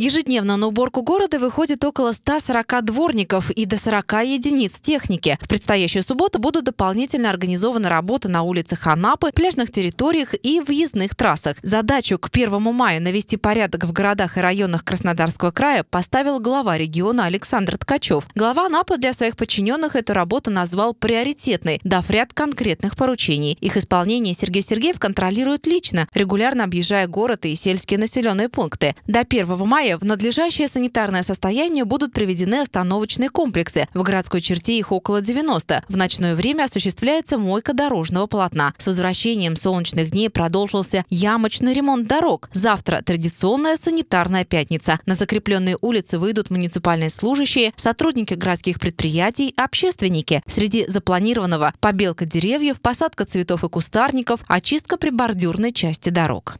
Ежедневно на уборку города выходит около 140 дворников и до 40 единиц техники. В предстоящую субботу будут дополнительно организованы работы на улицах Анапы, пляжных территориях и въездных трассах. Задачу к 1 мая навести порядок в городах и районах Краснодарского края поставил глава региона Александр Ткачев. Глава Анапы для своих подчиненных эту работу назвал приоритетной, дав ряд конкретных поручений. Их исполнение Сергей Сергеев контролирует лично, регулярно объезжая город и сельские населенные пункты. До 1 мая мая в надлежащее санитарное состояние будут приведены остановочные комплексы. В городской черте их около 90. В ночное время осуществляется мойка дорожного полотна. С возвращением солнечных дней продолжился ямочный ремонт дорог. Завтра традиционная санитарная пятница. На закрепленные улицы выйдут муниципальные служащие, сотрудники городских предприятий, общественники. Среди запланированного побелка деревьев, посадка цветов и кустарников, очистка прибордюрной части дорог.